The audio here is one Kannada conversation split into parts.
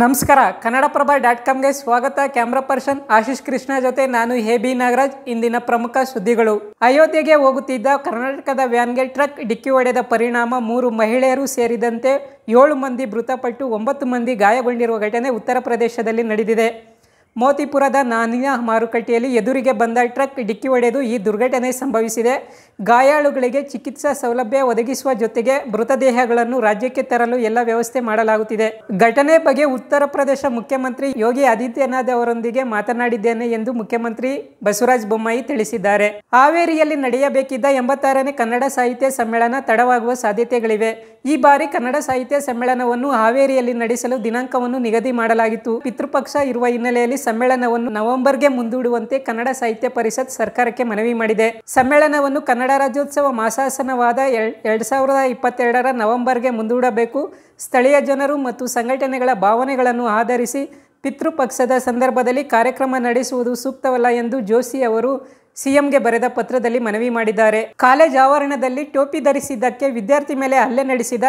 ನಮಸ್ಕಾರ ಕನ್ನಡಪ್ರಭ ಡಾಟ್ ಕಾಮ್ಗೆ ಸ್ವಾಗತ ಕ್ಯಾಮ್ರಾ ಪರ್ಸನ್ ಆಶೀಶ್ ಕೃಷ್ಣ ಜೊತೆ ನಾನು ಎ ಬಿ ನಾಗರಾಜ್ ಇಂದಿನ ಪ್ರಮುಖ ಸುದ್ದಿಗಳು ಅಯೋಧ್ಯೆಗೆ ಹೋಗುತ್ತಿದ್ದ ಕರ್ನಾಟಕದ ವ್ಯಾನ್ಗೆ ಟ್ರಕ್ ಡಿಕ್ಕಿ ಹೊಡೆದ ಪರಿಣಾಮ ಮೂರು ಮಹಿಳೆಯರು ಸೇರಿದಂತೆ ಏಳು ಮಂದಿ ಮೃತಪಟ್ಟು ಒಂಬತ್ತು ಮಂದಿ ಗಾಯಗೊಂಡಿರುವ ಘಟನೆ ಉತ್ತರ ಪ್ರದೇಶದಲ್ಲಿ ನಡೆದಿದೆ ಮೋತಿಪುರದ ನಾನಿನ ಮಾರುಕಟ್ಟೆಯಲ್ಲಿ ಎದುರಿಗೆ ಬಂದ ಟ್ರಕ್ ಡಿಕ್ಕಿ ಹೊಡೆದು ಈ ದುರ್ಘಟನೆ ಸಂಭವಿಸಿದೆ ಗಾಯಾಳುಗಳಿಗೆ ಚಿಕಿತ್ಸಾ ಸೌಲಭ್ಯ ಒದಗಿಸುವ ಜೊತೆಗೆ ಮೃತದೇಹಗಳನ್ನು ರಾಜ್ಯಕ್ಕೆ ತರಲು ಎಲ್ಲ ವ್ಯವಸ್ಥೆ ಮಾಡಲಾಗುತ್ತಿದೆ ಘಟನೆ ಬಗ್ಗೆ ಉತ್ತರ ಪ್ರದೇಶ ಮುಖ್ಯಮಂತ್ರಿ ಯೋಗಿ ಆದಿತ್ಯನಾಥ್ ಅವರೊಂದಿಗೆ ಮಾತನಾಡಿದ್ದೇನೆ ಎಂದು ಮುಖ್ಯಮಂತ್ರಿ ಬಸವರಾಜ ಬೊಮ್ಮಾಯಿ ತಿಳಿಸಿದ್ದಾರೆ ಹಾವೇರಿಯಲ್ಲಿ ನಡೆಯಬೇಕಿದ್ದ ಎಂಬತ್ತಾರನೇ ಕನ್ನಡ ಸಾಹಿತ್ಯ ಸಮ್ಮೇಳನ ತಡವಾಗುವ ಸಾಧ್ಯತೆಗಳಿವೆ ಈ ಬಾರಿ ಕನ್ನಡ ಸಾಹಿತ್ಯ ಸಮ್ಮೇಳನವನ್ನು ಹಾವೇರಿಯಲ್ಲಿ ನಡೆಸಲು ದಿನಾಂಕವನ್ನು ನಿಗದಿ ಮಾಡಲಾಗಿತ್ತು ಪಿತೃಪಕ್ಷ ಇರುವ ಹಿನ್ನೆಲೆಯಲ್ಲಿ ಸಮ್ಮೇಳನವನ್ನು ನವೆಂಬರ್ಗೆ ಮುಂದೂಡುವಂತೆ ಕನ್ನಡ ಸಾಹಿತ್ಯ ಪರಿಷತ್ ಸರ್ಕಾರಕ್ಕೆ ಮನವಿ ಮಾಡಿದೆ ಸಮ್ಮೇಳನವನ್ನು ಕನ್ನಡ ರಾಜ್ಯೋತ್ಸವ ಮಾಸಾಸನವಾದ ಎರಡ್ ಸಾವಿರದ ಇಪ್ಪತ್ತೆರಡರ ನವೆಂಬರ್ಗೆ ಮುಂದೂಡಬೇಕು ಸ್ಥಳೀಯ ಜನರು ಮತ್ತು ಸಂಘಟನೆಗಳ ಭಾವನೆಗಳನ್ನು ಆಧರಿಸಿ ಪಿತೃಪಕ್ಷದ ಸಂದರ್ಭದಲ್ಲಿ ಕಾರ್ಯಕ್ರಮ ನಡೆಸುವುದು ಸೂಕ್ತವಲ್ಲ ಎಂದು ಜೋಶಿ ಅವರು ಸಿಎಂಗೆ ಬರೆದ ಪತ್ರದಲ್ಲಿ ಮನವಿ ಮಾಡಿದ್ದಾರೆ ಕಾಲೇಜ್ ಆವರಣದಲ್ಲಿ ಟೋಪಿ ಧರಿಸಿದ್ದಕ್ಕೆ ವಿದ್ಯಾರ್ಥಿ ಮೇಲೆ ಹಲ್ಲೆ ನಡೆಸಿದ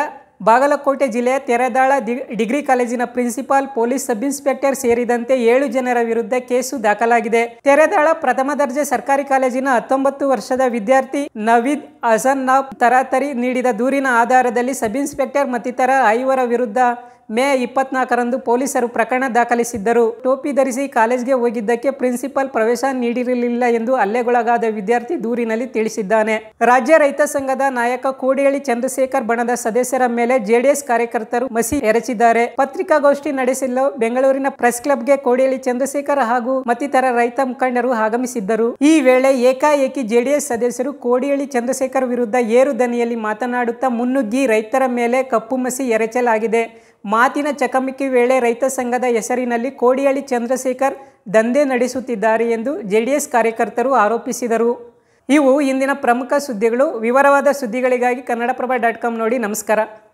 ಬಾಗಲಕೋಟೆ ಜಿಲ್ಲೆಯ ತೆರೆದಾಳ ಡಿಗ್ರಿ ಕಾಲೇಜಿನ ಪ್ರಿನ್ಸಿಪಾಲ್ ಪೊಲೀಸ್ ಸಬ್ ಇನ್ಸ್ಪೆಕ್ಟರ್ ಸೇರಿದಂತೆ ಏಳು ಜನರ ವಿರುದ್ಧ ಕೇಸು ದಾಖಲಾಗಿದೆ ತೆರೆದಾಳ ಪ್ರಥಮ ದರ್ಜೆ ಸರ್ಕಾರಿ ಕಾಲೇಜಿನ ಹತ್ತೊಂಬತ್ತು ವರ್ಷದ ವಿದ್ಯಾರ್ಥಿ ನವೀದ್ ಹಸನ್ ನಾಬ್ ತರಾತರಿ ನೀಡಿದ ದೂರಿನ ಆಧಾರದಲ್ಲಿ ಸಬ್ ಇನ್ಸ್ಪೆಕ್ಟರ್ ಮತ್ತಿತರ ಐವರ ವಿರುದ್ಧ ಮೇ ಇಪ್ಪತ್ನಾಲ್ಕರಂದು ಪೊಲೀಸರು ಪ್ರಕರಣ ದಾಖಲಿಸಿದ್ದರು ಟೋಪಿ ಧರಿಸಿ ಕಾಲೇಜ್ಗೆ ಹೋಗಿದ್ದಕ್ಕೆ ಪ್ರಿನ್ಸಿಪಾಲ್ ಪ್ರವೇಶ ನೀಡಿರಲಿಲ್ಲ ಎಂದು ಹಲ್ಲೆಗೊಳಗಾದ ವಿದ್ಯಾರ್ಥಿ ದೂರಿನಲ್ಲಿ ತಿಳಿಸಿದ್ದಾನೆ ರಾಜ್ಯ ರೈತ ಸಂಘದ ನಾಯಕ ಕೋಡಿಹಳ್ಳಿ ಚಂದ್ರಶೇಖರ್ ಬಣದ ಸದಸ್ಯರ ಮೇಲೆ ಜೆಡಿಎಸ್ ಕಾರ್ಯಕರ್ತರು ಮಸಿ ಎರಚಿದ್ದಾರೆ ಪತ್ರಿಕಾಗೋಷ್ಠಿ ನಡೆಸಲು ಬೆಂಗಳೂರಿನ ಪ್ರೆಸ್ ಕ್ಲಬ್ಗೆ ಕೋಡಿಹಳ್ಳಿ ಚಂದ್ರಶೇಖರ್ ಹಾಗೂ ಮತ್ತಿತರ ರೈತ ಮುಖಂಡರು ಆಗಮಿಸಿದ್ದರು ಈ ವೇಳೆ ಏಕಾಏಕಿ ಜೆಡಿಎಸ್ ಸದಸ್ಯರು ಕೋಡಿಹಳ್ಳಿ ಚಂದ್ರಶೇಖರ್ ವಿರುದ್ಧ ಏರು ದನಿಯಲ್ಲಿ ಮಾತನಾಡುತ್ತಾ ಮುನ್ನುಗ್ಗಿ ರೈತರ ಮೇಲೆ ಕಪ್ಪು ಮಸಿ ಎರಚಲಾಗಿದೆ ಮಾತಿನ ಚಕಮಕಿ ವೇಳೆ ರೈತ ಸಂಘದ ಹೆಸರಿನಲ್ಲಿ ಕೋಡಿಹಳ್ಳಿ ಚಂದ್ರಶೇಖರ್ ದಂಧೆ ನಡೆಸುತ್ತಿದ್ದಾರೆ ಎಂದು ಜೆಡಿಎಸ್ ಕಾರ್ಯಕರ್ತರು ಆರೋಪಿಸಿದರು ಇವು ಇಂದಿನ ಪ್ರಮುಖ ಸುದ್ದಿಗಳು ವಿವರವಾದ ಸುದ್ದಿಗಳಿಗಾಗಿ ಕನ್ನಡಪ್ರಭ ಡಾಟ್ ಕಾಮ್ ನೋಡಿ ನಮಸ್ಕಾರ